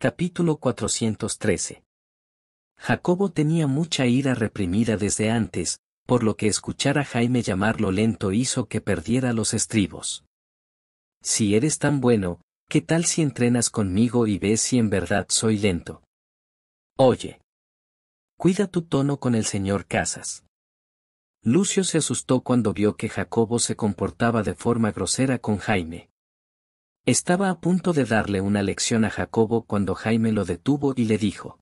Capítulo 413. Jacobo tenía mucha ira reprimida desde antes, por lo que escuchar a Jaime llamarlo lento hizo que perdiera los estribos. Si eres tan bueno, ¿qué tal si entrenas conmigo y ves si en verdad soy lento? Oye. Cuida tu tono con el señor Casas. Lucio se asustó cuando vio que Jacobo se comportaba de forma grosera con Jaime. Estaba a punto de darle una lección a Jacobo cuando Jaime lo detuvo y le dijo.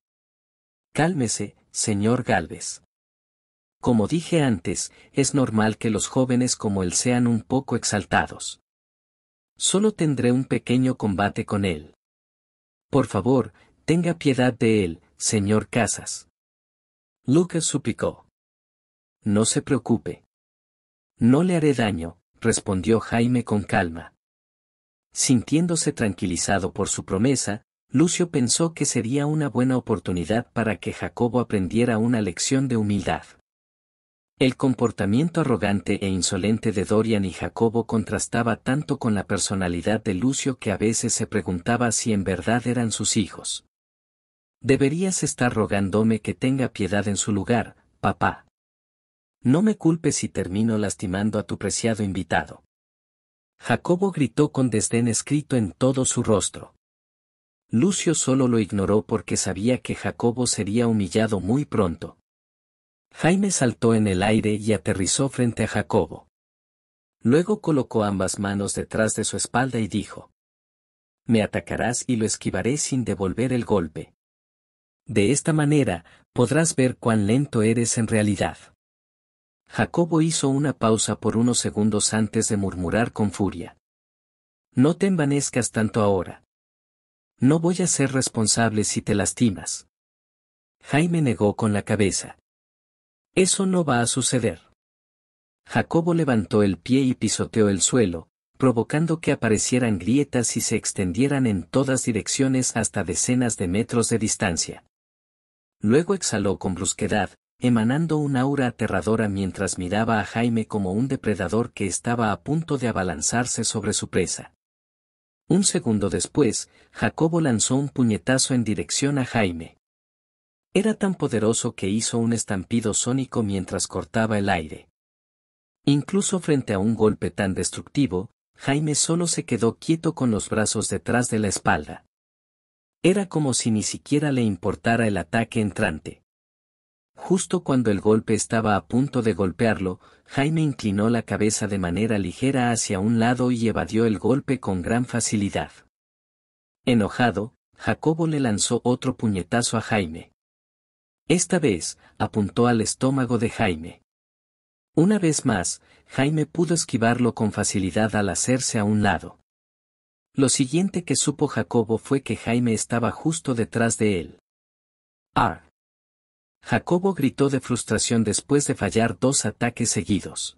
Cálmese, señor Galvez. Como dije antes, es normal que los jóvenes como él sean un poco exaltados. Solo tendré un pequeño combate con él. Por favor, tenga piedad de él, señor Casas. Lucas suplicó. No se preocupe. No le haré daño, respondió Jaime con calma. Sintiéndose tranquilizado por su promesa, Lucio pensó que sería una buena oportunidad para que Jacobo aprendiera una lección de humildad. El comportamiento arrogante e insolente de Dorian y Jacobo contrastaba tanto con la personalidad de Lucio que a veces se preguntaba si en verdad eran sus hijos. Deberías estar rogándome que tenga piedad en su lugar, papá. No me culpes si termino lastimando a tu preciado invitado. Jacobo gritó con desdén escrito en todo su rostro. Lucio solo lo ignoró porque sabía que Jacobo sería humillado muy pronto. Jaime saltó en el aire y aterrizó frente a Jacobo. Luego colocó ambas manos detrás de su espalda y dijo. Me atacarás y lo esquivaré sin devolver el golpe. De esta manera, podrás ver cuán lento eres en realidad. Jacobo hizo una pausa por unos segundos antes de murmurar con furia. No te envanezcas tanto ahora. No voy a ser responsable si te lastimas. Jaime negó con la cabeza. Eso no va a suceder. Jacobo levantó el pie y pisoteó el suelo, provocando que aparecieran grietas y se extendieran en todas direcciones hasta decenas de metros de distancia. Luego exhaló con brusquedad, emanando un aura aterradora mientras miraba a Jaime como un depredador que estaba a punto de abalanzarse sobre su presa. Un segundo después, Jacobo lanzó un puñetazo en dirección a Jaime. Era tan poderoso que hizo un estampido sónico mientras cortaba el aire. Incluso frente a un golpe tan destructivo, Jaime solo se quedó quieto con los brazos detrás de la espalda. Era como si ni siquiera le importara el ataque entrante. Justo cuando el golpe estaba a punto de golpearlo, Jaime inclinó la cabeza de manera ligera hacia un lado y evadió el golpe con gran facilidad. Enojado, Jacobo le lanzó otro puñetazo a Jaime. Esta vez, apuntó al estómago de Jaime. Una vez más, Jaime pudo esquivarlo con facilidad al hacerse a un lado. Lo siguiente que supo Jacobo fue que Jaime estaba justo detrás de él. Ah, Jacobo gritó de frustración después de fallar dos ataques seguidos.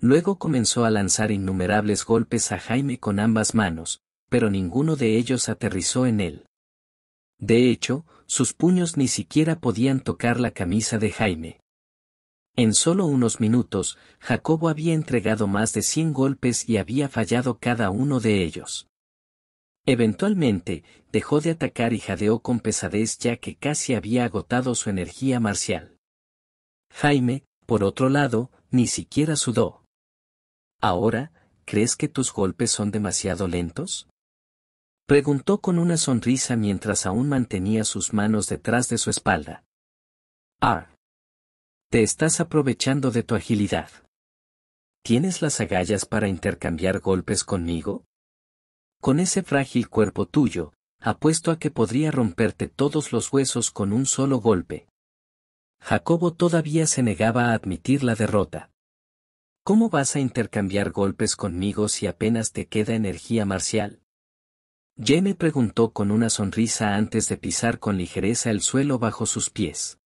Luego comenzó a lanzar innumerables golpes a Jaime con ambas manos, pero ninguno de ellos aterrizó en él. De hecho, sus puños ni siquiera podían tocar la camisa de Jaime. En solo unos minutos, Jacobo había entregado más de cien golpes y había fallado cada uno de ellos. Eventualmente, dejó de atacar y jadeó con pesadez ya que casi había agotado su energía marcial. Jaime, por otro lado, ni siquiera sudó. Ahora, ¿crees que tus golpes son demasiado lentos? Preguntó con una sonrisa mientras aún mantenía sus manos detrás de su espalda. Ah. Te estás aprovechando de tu agilidad. ¿Tienes las agallas para intercambiar golpes conmigo? con ese frágil cuerpo tuyo, apuesto a que podría romperte todos los huesos con un solo golpe. Jacobo todavía se negaba a admitir la derrota. ¿Cómo vas a intercambiar golpes conmigo si apenas te queda energía marcial? me preguntó con una sonrisa antes de pisar con ligereza el suelo bajo sus pies.